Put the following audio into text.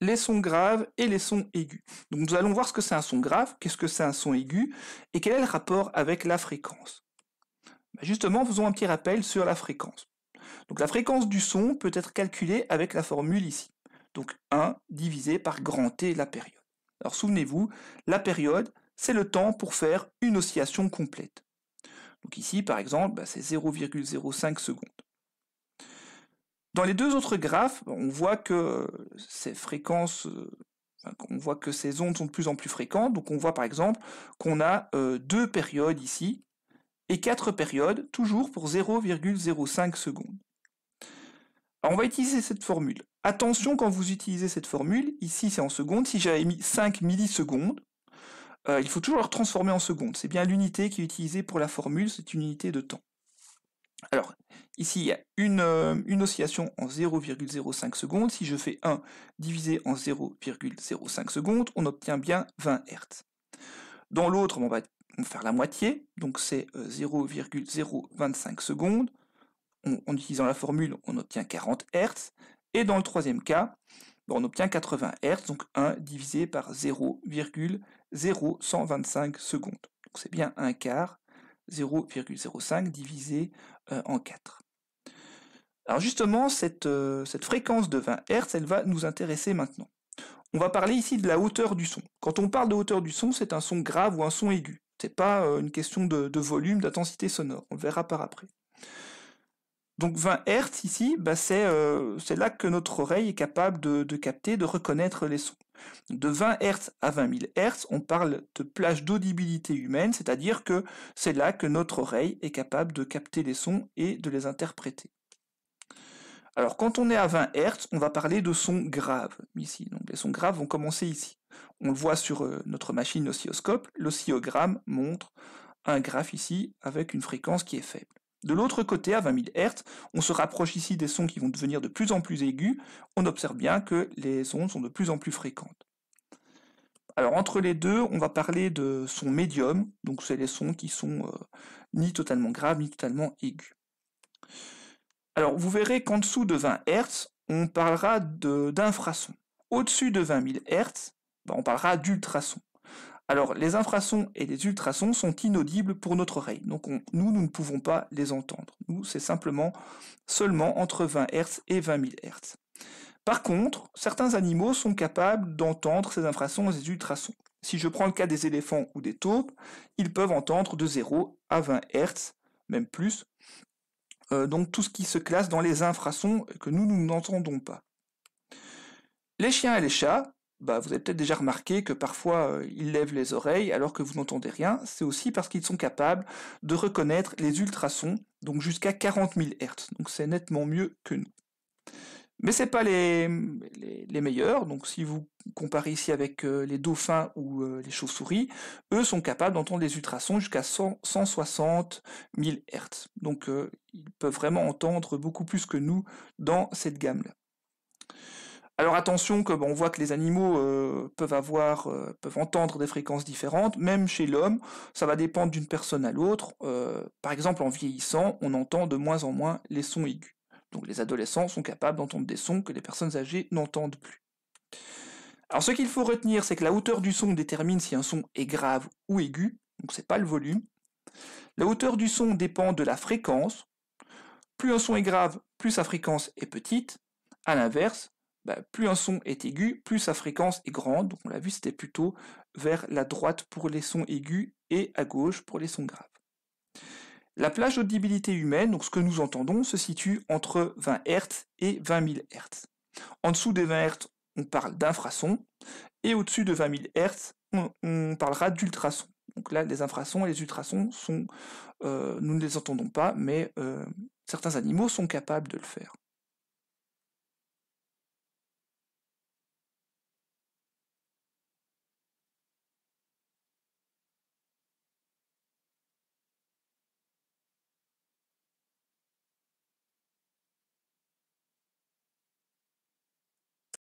les sons graves et les sons aigus. Donc nous allons voir ce que c'est un son grave, qu'est-ce que c'est un son aigu, et quel est le rapport avec la fréquence. Bah, justement, faisons un petit rappel sur la fréquence. Donc la fréquence du son peut être calculée avec la formule ici. Donc 1 divisé par grand T la période. Alors souvenez-vous, la période, c'est le temps pour faire une oscillation complète. Donc ici, par exemple, bah, c'est 0,05 secondes. Dans les deux autres graphes, on voit que ces fréquences, euh, on voit que ces ondes sont de plus en plus fréquentes. Donc on voit par exemple qu'on a euh, deux périodes ici et quatre périodes, toujours pour 0,05 secondes. on va utiliser cette formule. Attention quand vous utilisez cette formule, ici c'est en secondes, si j'avais mis 5 millisecondes, euh, il faut toujours le transformer en secondes. C'est bien l'unité qui est utilisée pour la formule, c'est une unité de temps. Alors, ici, il y a une, euh, oscillation en 0,05 secondes. Si je fais 1 divisé en 0,05 secondes, on obtient bien 20 Hz. Dans l'autre, on va faire la moitié, donc c'est 0,025 euh, secondes. en utilisant la formule, on obtient 40 Hz. Et dans le troisième cas, on obtient 80 Hz, donc 1 divisé par 0,0125 secondes. Donc c'est bien un quart 0,05 divisé euh, en 4. Alors justement, cette, euh, fréquence de 20 Hz, elle va nous intéresser maintenant. On va parler ici de la hauteur du son. Quand on parle de hauteur du son, c'est un son grave ou un son aigu. Ce n'est pas euh, une question de, de volume, d'intensité sonore. On le verra par après. Donc 20 Hz ici, bah, euh, c'est là que notre oreille est capable de, capter, de reconnaître les sons. De 20 Hz à 20 000 Hz, on parle de plage d'audibilité humaine, c'est-à-dire que c'est là que notre oreille est capable de capter les sons et de les interpréter. Alors quand on est à 20 Hz, on va parler de sons graves ici. Donc les sons graves vont commencer ici. On le voit sur euh, notre machine oscilloscope, l'oscillogramme montre un graphe ici avec une fréquence qui est faible. De l'autre côté, à 20 000 Hz, on se rapproche ici des sons qui vont devenir de plus en plus aigus. On observe bien que les ondes sont de plus en plus fréquentes. Alors entre les deux, on va parler de sons médium, donc c'est les sons qui sont euh, ni totalement graves ni totalement aigus. Alors vous verrez qu'en dessous de 20 Hz, on parlera d'infrasons. Au-dessus de 20 000 Hz, on parlera d'ultrasons. Alors, les infrasons et les ultrasons sont inaudibles pour notre oreille, donc nous, nous ne pouvons pas les entendre. Nous, c'est simplement seulement entre 20 Hz et 20 000 Hz. Par contre, certains animaux sont capables d'entendre ces infrasons et ces ultrasons. Si je prends le cas des éléphants ou des taupes, ils peuvent entendre de 0 à 20 Hz, même plus. Euh, donc tout ce qui se classe dans les infrasons que nous, nous n'entendons pas. Les chiens et les chats bah, vous avez peut-être déjà remarqué que parfois euh, ils lèvent les oreilles alors que vous n'entendez rien, c'est aussi parce qu'ils sont capables de reconnaître les ultrasons, donc jusqu'à 40 000 Hz, donc c'est nettement mieux que nous. Mais c'est pas les, meilleurs, donc si vous comparez ici avec euh, les dauphins ou euh, les chauves-souris, eux sont capables d'entendre les ultrasons jusqu'à 160 000 Hz, donc ils peuvent vraiment entendre beaucoup plus que nous dans cette gamme-là. Alors attention que on voit que les animaux euh, peuvent avoir, euh, peuvent entendre des fréquences différentes, même chez l'homme, ça va dépendre d'une personne à l'autre. Euh, par exemple, en vieillissant, on entend de moins en moins les sons aigus. Donc les adolescents sont capables d'entendre des sons que les personnes âgées n'entendent plus. Alors ce qu'il faut retenir, c'est que la hauteur du son détermine si un son est grave ou aigu, donc c'est pas le volume. La hauteur du son dépend de la fréquence. Plus un son est grave, plus sa fréquence est petite. A l'inverse, bah, plus un son est aigu, plus sa fréquence est grande. on l'a vu, c'était plutôt vers la droite pour les sons aigus et à gauche pour les sons graves. La plage d'audibilité humaine, donc ce que nous entendons, se situe entre 20 Hz et 20 000 Hz. En dessous des 20 Hz, on parle d'infrasons et au-dessus de 20 000 Hz, on, parlera d'ultrasons. Donc là, les infrasons et les ultrasons sont, euh, nous ne les entendons pas, mais euh, certains animaux sont capables de le faire.